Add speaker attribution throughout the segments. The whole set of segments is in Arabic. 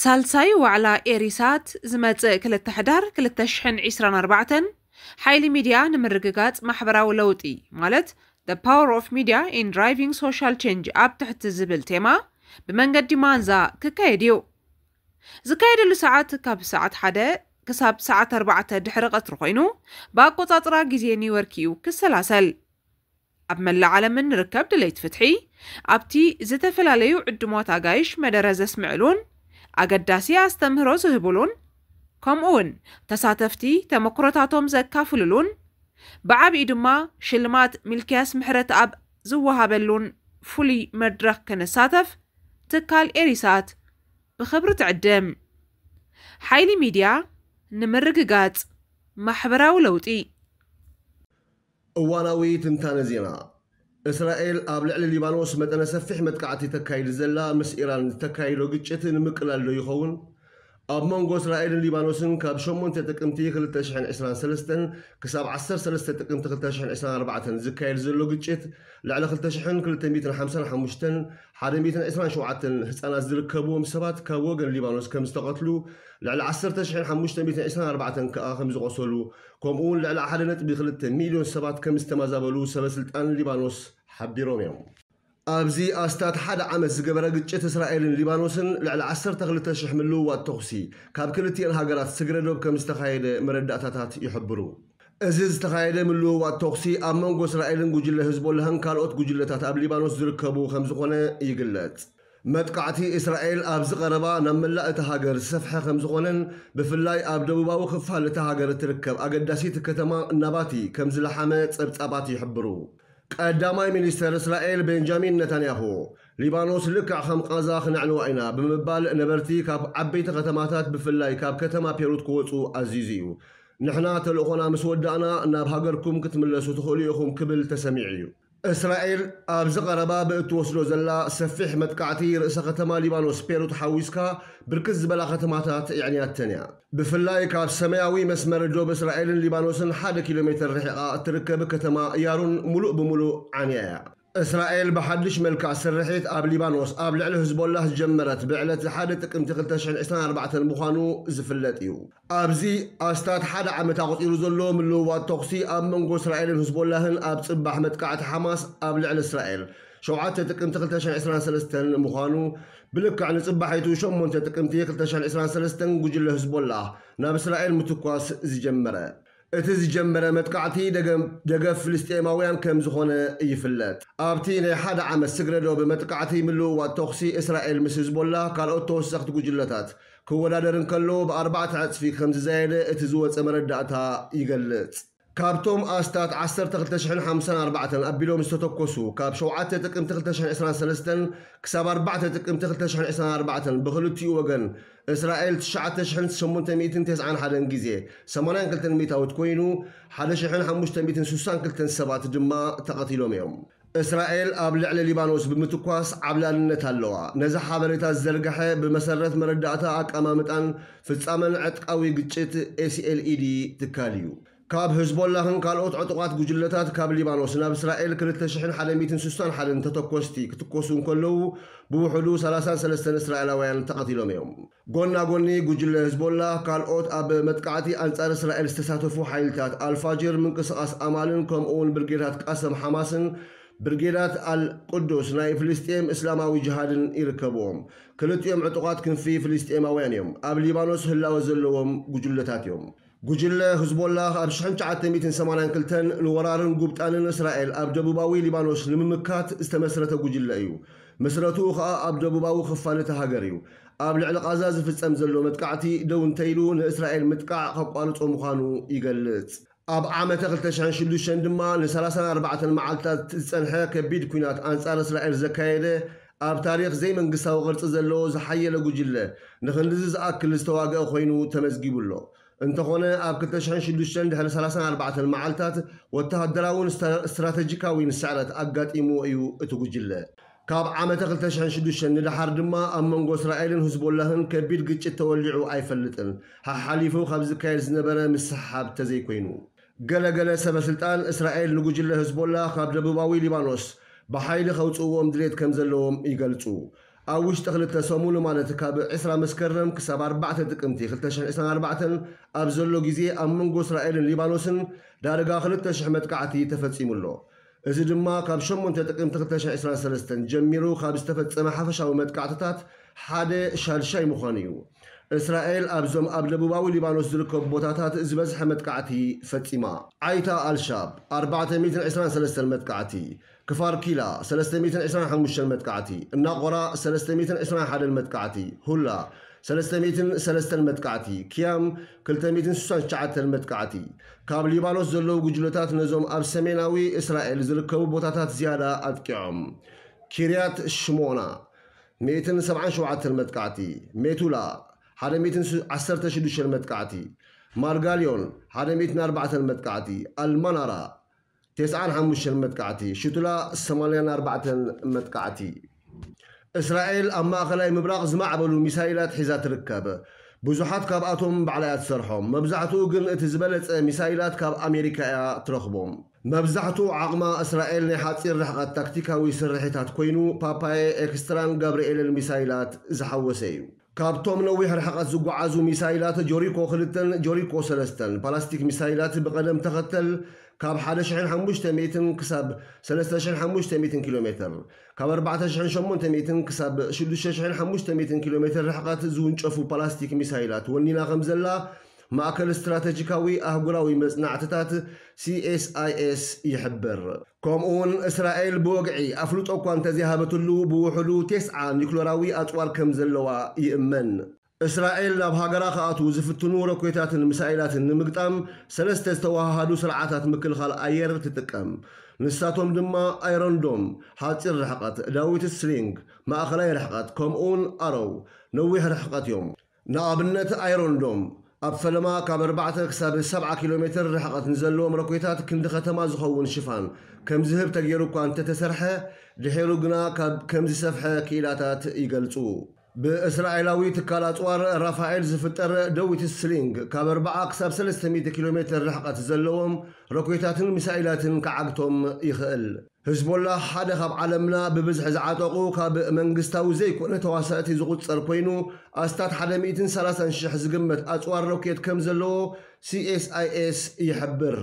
Speaker 1: ሳልሳይ ዋዕላ ኤሪሳት ዝመጽእ 2 ሕዳር 2024 ሓይሊ ሚድያ ንምርግጋጽ ማሕበራዊ ለውጢ ማለት ደ ፓወር ኦፍ ሚድያ ኢን ድራይቪንግ ሶሻል ቼንጅ ኣብ ትሕቲ ዝብል ቴማ ብመንገዲ ማንዛ ክካየድ እዩ ዝካየደሉ ሰዓት ካብ ሰዓት ሓደ ክሳብ ሰዓት 4 ድሕሪ ቀትሪ ኮይኑ ብኣቆጻጽራ ግዜ ኒውዮርክ እዩ ክሰላሰል ኣብ መላእ ዓለምን ንርከብ ድለይት ፍትሒ ኣብቲ ዝተፈላለዩ ዕድሞት ኣጋይሽ መደረ ዘስምዕሉን أجداسي أستمهرو زهبولون كمون تساتفتي تمكرتاتوم زكافلولون بعب إدما شلمات ملكياس محرت أب زوهابلون فولي مدرخ كنساتف تكال إريسات بخبرة عدم حيلي ميديا نمرق قات محبرا ولوتي
Speaker 2: وانا ويتن تانزينا እስራኤል ኣብ ልዕሊ ሊባኖስ መጠነ ሰፊሕ መጥቃዕቲ ተካይድ ዘላ ምስ ኢራን ተካይዶ ግጭት ንምቅላል ዶ ይኸውን ኣብ መንጎ እስራኤልን ሊባኖስን ካብ 8 ጥቅምቲ 2023 ክሳብ 13 ጥቅምቲ 2024 ዝካየድ ዘሎ ግጭት ልዕሊ 2255 127 ህፃናት ዝርከብዎም ሰባት ካብ ወገን ሊባኖስ ከም ዝተቐትሉ ልዕሊ 10524 ከዓ ከም ዝቆሰሉ ከምኡውን ልዕሊ 1.2 ሚሊዮን ሰባት ከም ዝተመዛበሉ ሰበስልጣን ሊባኖስ ሓቢሮም እዮም ኣብዚ ኣስታት ሓደ ዓመት ዝገበረ ግጭት እስራኤልን ሊባኖስን ልዕሊ 12,000 ምልውዋጥ ተኹሲ ካብ ክልቲአን ሃገራት ስግረዶብ ከም ዝተኻየደ መረዳእታታት ይሕብሩ እዚ ዝተኻየደ ምልውዋጥ ተኹሲ ኣብ መንጎ እስራኤልን ጉጅለ ህዝቦላህን ካልኦት ጉጅለታት ኣብ ሊባኖስ ዝርከቡ ከም ዝኾነ ይግለጽ መጥቃዕቲ እስራኤል ኣብዚ ቀረባ ናብ መላእ እቲ ሃገር ዝሰፍሐ ከም ዝኾነን ብፍላይ ኣብ ደቡባዊ ክፋል እቲ ሃገር እትርከብ ኣገዳሲት ከተማ ናባቲ ከም ዝለሓመ ጸብጻባት ይሕብሩ ቀዳማይ ሚኒስተር እስራኤል ቤንጃሚን ነታንያሁ ሊባኖስ ልክዕ ከም ቃዛኽ ናዕንዋኢና ብምባል ነበርቲ ካብ ዓበይቲ ከተማታት ብፍላይ ካብ ከተማ ፔሩት ክወፁ ኣዚዙ እዩ ንሕና ተልእኾና ምስ ወዳእና ናብ ሃገርኩም ክትምለሱ ትኽእሉ ኢኹም ክብል ተሰሚዑ እዩ اسرائيل ابز قربا بتوصلو زلا سفيح متكعتي رئيس ختما ليبانوس بيروت حويسكا بركز زبلا ختماتات يعني التانية بفلاي كاب سماوي مسمر جوب اسرائيل ليبانوسن حدا كيلومتر رحقا تركب كتما يارون ملوء بملوء عنيا اسرائيل بحدش ملكة سرحيت اب ليبانوس اب لعل هزب الله جمرت بعلة حد ጥቅምቲ 2024 ምዃኑ ዝፍለጥ እዩ ኣብዚ ኣስታት ሓደ ዓመት ኣቆፂሩ ዘሎ ምልውዋጥ ተኩሲ ኣብ መንጎ እስራኤልን ህዝቦላህን ኣብ ፅባሕ መጥቃዕቲ ሓማስ ኣብ ልዕሊ እስራኤል شوعات تقمت 2023 مخانو بلك عن صباح يتوشم من تقمت 2023 جوجل هزب الله ناب اسرائيل متكواس زي جمره እቲ ዝጀመረ መጥቃዕቲ ደገፍ ፍልስጥኤማውያን ከም ዝኾነ ይፍለጥ ኣብቲ ናይ ሓደ ዓመት ስግረዶ ብመጥቃዕቲ ምልውዋጥ ተኹሲ እስራኤል ምስ ህዝቦላ ካልኦት ተወሳኽቲ ጉጅለታት ክወዳደርን ከሎ ብኣርባዕተ ዕፅፊ ከም ዝዛየደ እቲ ዝወፀ መረዳእታ ይገልጽ ካብቶም ኣስታት 12540 ኣቢሎም ዝተተኮሱ ካብ 7 ጥቅምቲ 223 ክሳብ 4 ጥቅምቲ 224 ብክልቲኡ ወገን እስራኤል 9891 ግዜ 82 ሚታዊት ኮይኑ 1562 ሰባት ድማ ተቐቲሎም እዮም እስራኤል ኣብ ልዕሊ ሊባኖስ ብምትኳስ ዓብላልነት ኣለዋ ነዚ ሓበሬታ ዝዘርግሐ ብመሰረት መረዳእታ ኣቀማምጣን ፍጻመን ዕጥቃዊ ግጭት ኤስኤልኢዲ ትካል እዩ ካብ ህዝቦላ ካልኦት ዕጡቓት ጉጅለታት ካብ ሊባኖስ ናብ እስራኤል 2160 ሓደን ተተኮስቲ ክትኮሱ እንከለዉ ብውሕሉ 33 እስራኤላውያን ተቐቲሎም እዮም ጎና ጎኒ ጉጅለ ህዝቦላ ካልኦት ኣብ መጥቃዕቲ ኣንጻር እስራኤል ዝተሳተፉ ሓይልታት ኣልፋጅር ምንቅስቓስ ኣማልን ከምኡውን ብርጌታት ቃሰም ሓማስን ብርጌዳት አልቅዱስ ናይ ፍልስጥኤም እስላማዊ ጅሃድን ይርከብዎም ክልቲኦም ዕጡቓት ክንፊ ፍልስጥኤማውያን እዮም ኣብ ሊባኖስ ህላወ ዘለዎም ጉጅለታት እዮም ጉጅለ ህዝቦላህ ኣብ ሽሕን 982 ንወራርን ጉብጣንን እስራኤል ኣብ ደቡባዊ ሊባኖስ ንምምካት ዝተመስረተ ጉጅለ እዩ መስረቱ ከዓ ኣብ ደቡባዊ ክፋል እቲ ሃገር እዩ ኣብ ልዕሊ ቃዛ ዝፍጸም ዘሎ መጥቃዕቲ ደው እንተኢሉ ንእስራኤል ምጥቃዕ ከቋልጾ ምዃኑ ይገልጽ ኣብ ዓመተ 206 ድማ ን34 መዓልትታት ዝጸንሐ ከቢድ ኩናት ኣንጻር እስራኤል ዘካየደ ኣብ ታሪክ ዘይመንግስታዊ ቅርፂ ዘለዎ ዝሓየለ ጉጅለ ንክንዲዚ ዝኣክል ዝተዋግአ ኮይኑ ተመዝጊቡሎ እንተኾነ ኣብ 206 ድሕሪ 34 መዓልትታት ወተሃደራውን እስትራተጂካዊን ስዕረት ኣጋጢምዎ እዩ እቲ ጉጅለ ካብ ዓመተ 206 ንድሓር ድማ ኣብ መንጎ እስራኤልን ህዝቦላህን ከቢድ ግጭት ተወሊዑ ኣይፈልጥን ሓሓሊፉ ካብ ዝካየድ ዝነበረ ምስሓብ ተዘይኮይኑ ገለገለ ሰበ ስልጣን እስራኤል ንጉጅለ ህዝቦላ ካብ ደቡባዊ ሊባኖስ ብሓይሊ ከውፅእዎም ድሌት ከም ዘለዎም ይገልጹ ኣብ ውሽጢ ክልተ ሰሙኑ ማለት ካብ 20 መስከረም ክሳብ 4 ጥቅምቲ 224 ኣብ ዘሎ ግዜ ኣብ መንጎ እስራኤልን ሊባኖስን ዳርጋ 2,000 መጥቃዕቲ ተፈጺሙ ኣሎ እዚ ድማ ካብ 8 ጥቅምቲ 223 ጀሚሩ ካብ ዝተፈጸመ ሓፈሻዊ መጥቃዕትታት ሓደ ሻልሻይ ምዃኑ እዩ እስራኤል ኣብዞም ኣብ ደቡባዊ ሊባኖስ ዝርከቡ ቦታታት ዝበዝሐ መጥቃዕቲ ፈጺማ ዓይታ ኣልሻብ 423 መጥቃዕቲ ክፋር ኪላ 325 መጥቃዕቲ እናቆራ 321 መጥቃዕቲ ሁላ 303 መጥቃዕቲ ኪያም 269 መጥቃዕቲ ካብ ሊባኖስ ዘለዉ ጉጅለታት ነዞም ኣብ ሰሜናዊ እስራኤል ዝርከቡ ቦታታት ዝያዳ ኣጥቂዖም ኪርያት ሽሞና 177 መጥቃዕቲ ሜቱላ 110 شدوش المدقعتي مارغاليون 104 المدقعتي المنارة 95 المدقعتي شتلا 84 المدقعتي اسرائيل اما خلاي مبراق زمع بلو ሚሳይላት ሒዛ ትርከብ ብዙሓት ካብኣቶም ባዕላያ ትሰርሖም መብዛሕትኡ ግን እቲ ዝበለፀ ሚሳይላት ካብ ኣሜሪካ እያ ትረኽቦም መብዛሕትኡ ዓቕማ እስራኤል ናይ ሓፂር ርሕቐት ታክቲካዊ ስርሒታት ኮይኑ ፓፓየ ኤክስትራን ጋብርኤልን ሚሳይላት ዝሓወሰ እዩ ካብቶም ነዊሕ ርሕቐት ዝጓዓዙ ሚሳይላት ጆሪኮ 2 ጆሪኮ 3 ፓላስቲክ ሚሳይላት ብቐደም ተኸተል ካብ 1500 ክሳብ 3500 ኪሎ ሜትር ካብ 4800 ክሳብ 6500 ኪሎ ሜትር ርሕቐት ዝውንጨፉ ፓላስቲክ ሚሳይላት ወኒና ከም ዘላ ማእከል እስትራተጂካዊ ኣህጉራዊ መጽናዕትታት ሲኤስኣይኤስ ይሕብር ከምኡ ውን እስራኤል ብወግዒ ኣፍልጦ እኳ እንተዘይሃበትሉ ብውሕሉ ቴስዓ ኒኩለራዊ ኣፅዋር ከም ዘለዋ ይእመን እስራኤል ናብ ሃገራ ከኣትዉ ዝፍትኑ ሮኬታትን ምሳኤላትን ንምግጣም ሰለስተ ዝተዋሃሃዱ ስርዓታት ምክልኻል ኣየር ትጥቀም ንሳቶም ድማ ኣይሮንዶም ሓፂር ርሕቐት ዳዊት ስሊንግ ማእኸላይ ርሕቐት ከምኡውን ኣረው ነዊሕ ርሕቐት እዮም ንኣብነት ኣይሮንዶም ኣብ ፈለማ ካብ 4 ክሳብ 7 ኪሎ ሜትር ርሕቐት ንዘለዎ መረኮይታት ክንዲ ከተማ ዝኸውን ሽፋን ከም ዝህብ ተገይሩ እኳ እንተተሰርሐ ድሒሩ ግና ካብ ከምዝሰፍሐ ክኢላታት ይገልጹ ብእስራኤላዊ ትካላት ጦር ራፋኤል ዝፍጠር ደዊት ስሊንግ ካብ 40 ክሳብ 300 ኪሎ ሜትር ርሕቐት ዘለዎም ሮኬታትን ሚሳኤላትን ክዓግቶም ይኽእል ህዝቦላ ሓደ ካብ ዓለምና ብብዝሒ ዝዓጠቑ ካብ መንግስታዊ ዘይኮነ ተዋሳእቲ ዝቑፀር ኮይኑ ኣስታት 130,000 ዝግመት ኣፅዋር ሮኬት ከም ዘለዎ ሲኤስኣይኤስ ይሕብር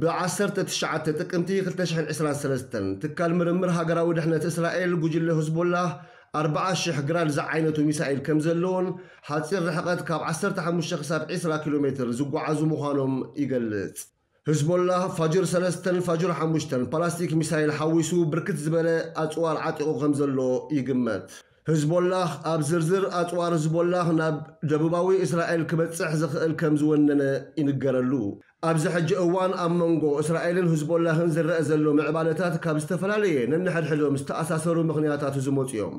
Speaker 2: ብ19 ጥቅምቲ 2023 ትካል ምርምር ሃገራዊ ድሕነት እስራኤል ጉጅለ ህዝቦላህ أربعة شح جرال زعينته ميسائل كم زلون حاتير رحقت كاب عسر تحمش خساب عسرة كيلومتر زقوا عزو مخانهم يقلت حزب الله فجر سلستن فجر حمشتن بلاستيك ميسائل حويسو بركت زبالة أتوار عاتقو خمزلو يقمت حزب الله أب زرزر أطوار حزب الله ناب دبوباوي إسرائيل كبتصح زخل كم زوننا ينقرلو أبز حج أوان أم منغو إسرائيل حزب الله هنزر رأزلو معبالتات كاب استفلالية نمنحد حلو مستأساسرو مخنياتات زموت يوم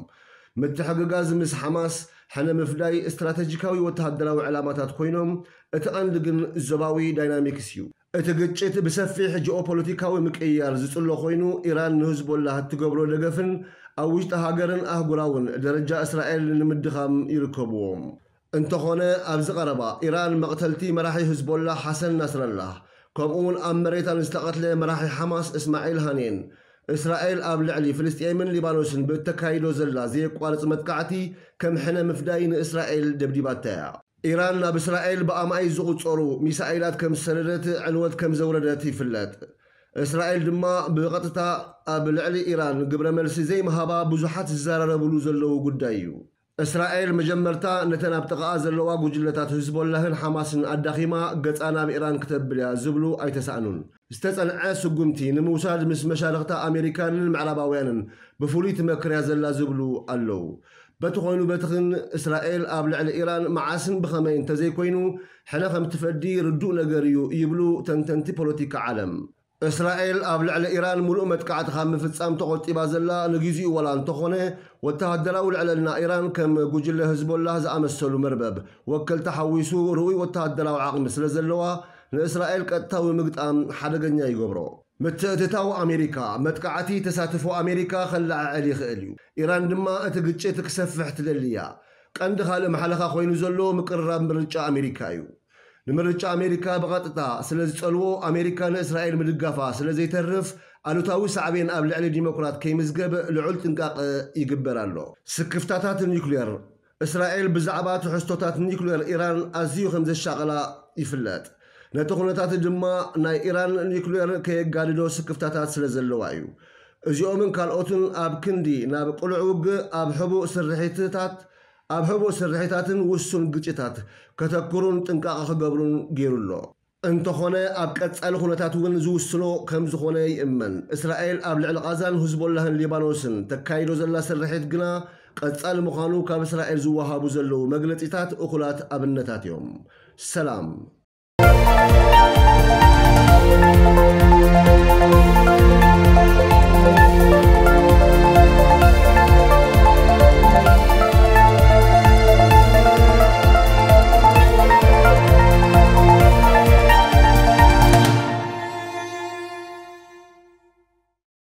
Speaker 2: متحققاز مس حماس حنا مفداي استراتيجيكاوي وتهدراوي علاماتات كوينوم اتأندقن زباوي دايناميكس يو እቲ ግጭት ብሰፊሕ ጂኦፖለቲካዊ ምቅያር ዝፅሎ ኮይኑ ኢራን ንህዝቦላ እትገብሮ ኣብ ውሽጢ ሃገርን ኣህጉራውን ደረጃ እስራኤል ንምድኻም ይርከብዎ እንተኾነ ኣብዚ ቀረባ ኢራን መቕተልቲ መራሒ ህዝቦላ ሓሰን ናስረላህ ከምኡ ውን ኣብ መሬታን ዝተቐትለ መራሒ ሓማስ እስማዒል ሃኔን እስራኤል ኣብ ልዕሊ ፍልስጥኤምን ሊባኖስን ብእተካይዶ ዘላ ዘየቋርፅ መጥቃዕቲ ከም ሕነ ምፍዳይ ንእስራኤል ደብዲባታ እያ ኢራን ናብ እስራኤል ብኣማይ ዝቑፀሩ ሚሳኤላት ከም ዝሰደደት ዕንወት ከም ዘውረደት ይፍለጥ እስራኤል ድማ ብቐጥታ ኣብ ልዕሊ ኢራን ግብረ መልሲ ዘይምሃባ ብዙሓት ዝዘራረብሉ ዘለዉ ጉዳይ እዩ እስራኤል መጀመርታ ነተን ኣብ ጥቓኣ ዘለዋ ጉጅለታት ህዝቦላህን ሓማስን ኣዳኺማ ገፃ ናብ ኢራን ክተብል እያ ዝብሉ ኣይተሳእኑን ዝተጸንዐ ስጉምቲ ንምውሳድ ምስ መሻርክታ ኣሜሪካንን ምዕራባውያንን ብፍሉይ ትመክርያ ዘላ ዝብሉ ኣለዉ በቲ ኮይኑ በቲ ግን እስራኤል ኣብ ልዕሊ ኢራን መዓስን ብኸመይ እንተዘይኮይኑ ሕነ ከም ትፈዲ ርዱእ ነገር እዩ ይብሉ ተንተንቲ ፖለቲካ ዓለም እስራኤል ኣብ ልዕሊ ኢራን ምሉእ መጥቃዕቲ ካብ ምፍጻም ተቖጢባ ዘላ ንግዚኡ ወላ እንተኾነ ወተሃደራዊ ልዕለልና ኢራን ከም ጉጅለ ህዝቦላህ ዝኣመሰሉ መርበብ ወከልቲ ሓዊሱ ርኡይ ወተሃደራዊ ዓቕሚ ስለ ዘለዋ ንእስራኤል ቀጥታዊ ምግጣም ሓደገኛ ይገብሮ ምትእትታው ኣሜሪካ መጥቃዕቲ ተሳትፎ ኣሜሪካ ከለዓዕል ይኽእል እዩ ኢራን ድማ እቲ ግጭት ክሰፍሕ ትደሊ እያ ቀንዲ ካልእ መሓለኻ ኮይኑ ዘሎ ምቅርራብ ምርጫ ኣሜሪካ እዩ ንምርጫ ኣሜሪካ ብቐጥታ ስለ ዝፀልዎ ኣሜሪካ ንእስራኤል ምድጋፋ ስለ ዘይተርፍ ኣሉታዊ ሳዕብን ኣብ ልዕሊ ዲሞክራት ከይምዝገብ ልዑል ጥንቃቕ ይግበር ኣሎ ስክፍታታት ኒኩልየር እስራኤል ብዛዕባ ትሕዝቶታት ኒኩልየር ኢራን ኣዝዩ ከም ዘሻቐላ ይፍለጥ ነቲ ኩነታት ድማ ናይ ኢራን ኒኩልየር ከየጋድዶ ስክፍታታት ስለ ዘለዋ እዩ እዚኦምን ካልኦትን ኣብ ክንዲ ናብ ቁልዕ ውግእ ኣብ ሕቡእ ስርሒትታት ኣብ ህቦ ስርሒታትን ውሱን ግጭታት ከተክሩን ጥንቃቐ ክገብሩን ገይሩሎ እንተኾነ ኣብ ቀጻሊ ኩነታት እውን ዝውስኖ ከም ዝኾነ ይእመን እስራኤል ኣብ ልዕሊ ቓዛን ህዝቦላህን ሊባኖስን ተካይዶ ዘላ ስርሒት ግና ቀጻሊ ምዃኑ ካብ እስራኤል ዝወሃቡ ዘለዉ መግለፂታት እኩላት ኣብነታት እዮም ሰላም